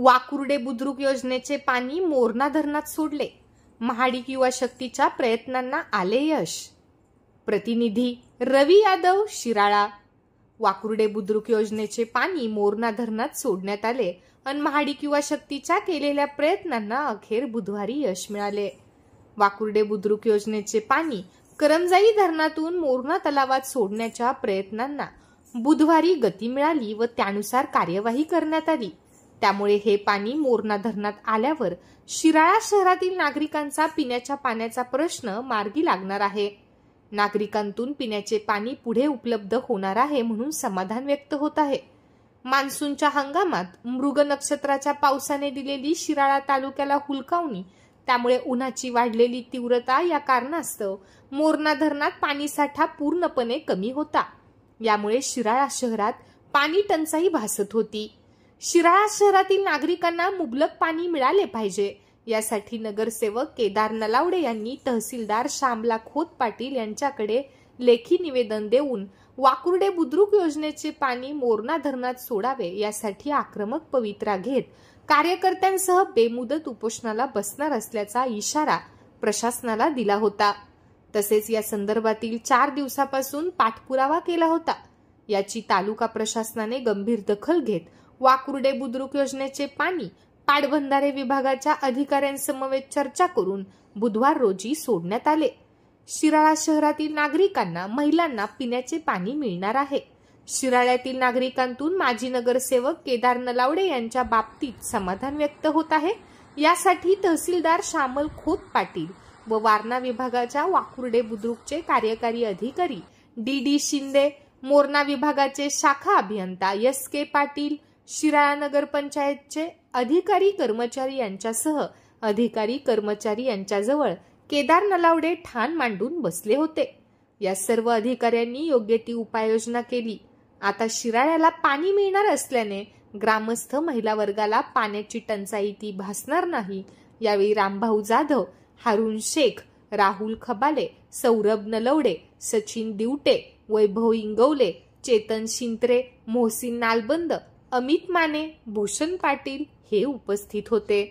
वाकुर्डे बुद्रुक योजनेचे पाणी मोरणा धरणात सोडले महाडिक युवा शक्तीच्या प्रयत्नांना आले यश प्रतिनिधी रवी यादव शिराळा वाकुर्डे बुद्रुक योजनेचे पाणी मोरणा धरणात सोडण्यात आले अन महाडिक युवा शक्तीच्या केलेल्या प्रयत्नांना अखेर बुधवारी यश मिळाले वाकुर्डे बुद्रुक योजनेचे पाणी करमजाई धरणातून मोरणा तलावात सोडण्याच्या प्रयत्नांना बुधवारी गती मिळाली व त्यानुसार कार्यवाही करण्यात आली त्यामुळे हे पाणी मोरणा धरणात आल्यावर शिराळा शहरातील नागरिकांचा पिण्याच्या पाण्याचा प्रश्न मार्गी लागणार आहे नागरिकांतून पिण्याचे पाणी पुढे उपलब्ध होणार आहे म्हणून समाधान व्यक्त होत आहे मान्सूनच्या हंगामात मृग नक्षत्राच्या पावसाने दिलेली शिराळा तालुक्याला हुलकावणी त्यामुळे उन्हाची वाढलेली तीव्रता या कारणास्तव मोरणा धरणात पाणीसाठा पूर्णपणे कमी होता यामुळे शिराळा शहरात पाणी टंचाई भासत होती शिराळा शहरातील नागरिकांना मुबलक पाणी मिळाले पाहिजे यासाठी नगरसेवक केदार नलावडे यांनी तहसीलदार श्यामला खोत पाटील यांच्याकडे लेखी निवेदन देऊन वाकुर्डे बुद्रुक योजनेचे पाणी मोरणा धरणात सोडावे यासाठी आक्रमक पवित्रा घेत कार्यकर्त्यांसह बेमुदत उपोषणाला बसणार असल्याचा इशारा प्रशासनाला दिला होता तसेच या संदर्भातील चार दिवसापासून पाठपुरावा केला होता याची तालुका प्रशासनाने गंभीर दखल घेत वाकुर्डे बुद्रुक योजनेचे पाणी पाटबंधारे विभागाच्या अधिकाऱ्यांसमवेत चर्चा करून बुधवार रोजी सोडण्यात आले शिराळा शहरातील नागरिकांना महिलांना पिण्याचे पाणी मिळणार आहे शिराळ्यातील नागरिकांतून माजी नगरसेवक केदार नलावडे यांच्या बाबतीत समाधान व्यक्त होत आहे यासाठी तहसीलदार श्यामल खोत पाटील व वारणा विभागाच्या वाकुर्डे बुद्रुकचे कार्यकारी अधिकारी डी डी शिंदे मोरणा विभागाचे शाखा अभियंता एस के पाटील शिराळा नगरपंचायतचे पंचायतचे अधिकारी कर्मचारी यांच्यासह अधिकारी कर्मचारी यांच्याजवळ केदार नलावडे ठाण मांडून बसले होते या सर्व अधिकाऱ्यांनी योग्य ती उपाययोजना केली आता शिराळ्याला पाणी मिळणार असल्याने ग्रामस्थ महिला वर्गाला पाण्याची टंचाई ती भासणार नाही यावेळी रामभाऊ जाधव हारुण शेख राहुल खबाले सौरभ नलवडे सचिन दिवटे वैभव इंगवले चेतन शिंत्रे मोहसिन नालबंद अमित माने भूषण पाटील हे उपस्थित होते